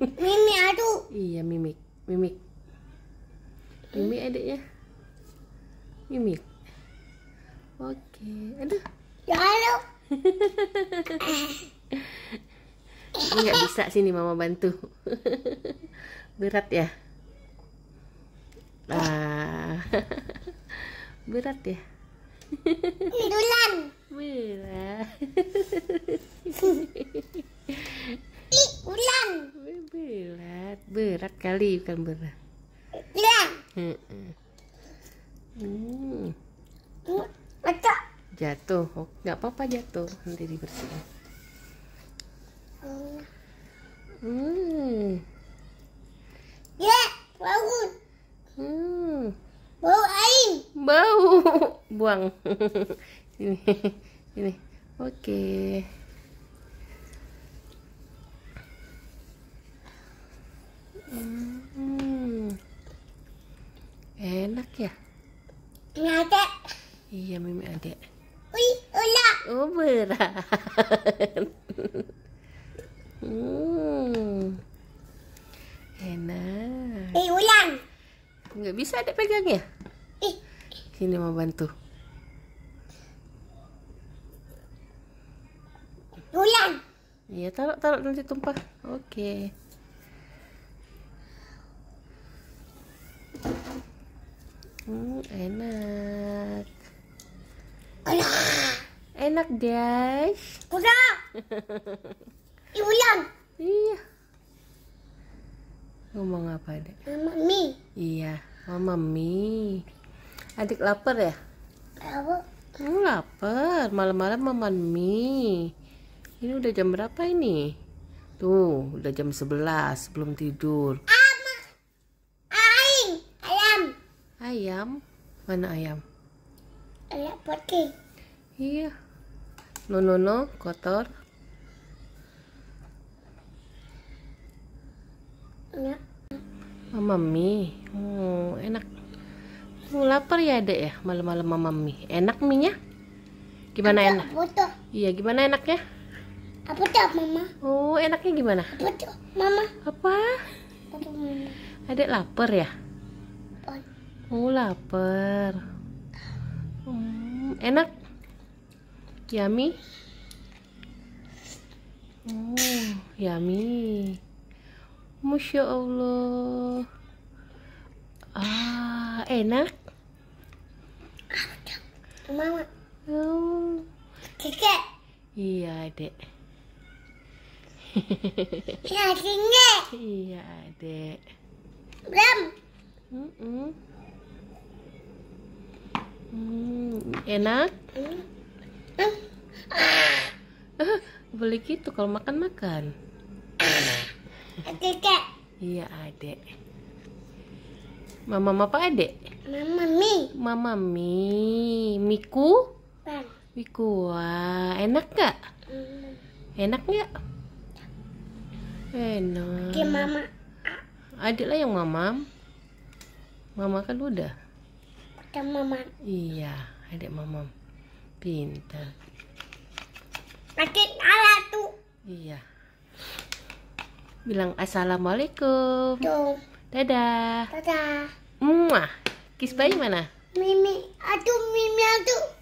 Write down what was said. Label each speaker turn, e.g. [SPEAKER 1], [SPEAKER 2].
[SPEAKER 1] Mimi aduh. Iya mimik, mimik.
[SPEAKER 2] Mimi ya
[SPEAKER 1] Mimik. Oke, aduh. Ya halo. nggak bisa sini mama bantu. Berat ya. Ah. Berat ya. Tidulan. Berat. berat kali bukan berat iya. hmm. hmm. jatuh oh, nggak apa-apa jatuh nanti dibersihin hmm, hmm. ya bau hmm bau air bau buang ini. Ini. oke okay. Hmm. Enak ya? Mimi adek. Iya, Mimi adek. Ui, ular. Oh, berat. hmm. Enak. Eh, ulang. Enggak bisa adek pegangnya? Ih. Sini mau bantu. Ulang. Iya, taruh, taruh nanti tumpah. Oke. Okay. Hmm, enak. Enak. Enak, guys. Udah. Iya. Ngomong apa, Dek? Mama Mi. Iya, Mama Mi. Adik lapar ya? Lapar. Hmm, lapar. Malam-malam Mama Mi. Ini udah jam berapa ini? Tuh, udah jam 11 belum tidur. Ah. Ayam. Mana ayam? Ayam putih. Iya. No, no, no. Kotor. Enak. Mama mie. Oh, enak. Kamu lapar ya, Dek ya? Malam-malam mama mie. Enak mie-nya? Gimana enak? Iya, gimana enaknya? Apa tuh, Mama? Oh, enaknya gimana? Apa tuh, Mama? Apa? Adek lapar ya? Oh lapar. Hmm, enak. Yummy. Oh yummy. Masya Allah. Ah enak. Mama. Oh. Hmm. Kakek. Iya dek. Iya dek. Iya dek. Belum. Mm -mm. Hmm, enak? Eh, boleh gitu kalau makan-makan. Iya, Adek. Iya, Adik. Mama apa Adik? Mama Mi. Mama Mi. Miku? Pan. Miku. Wah, enak gak? Mm. Enak gak? Enak. Oke, Mama. Adik lah yang mamam. Mama kan udah adik mama iya adik mama pintar Sakit alat tuh iya bilang assalamualaikum tuh. dadah dadah muah kiss bayi mana mimi aduh mimi aduh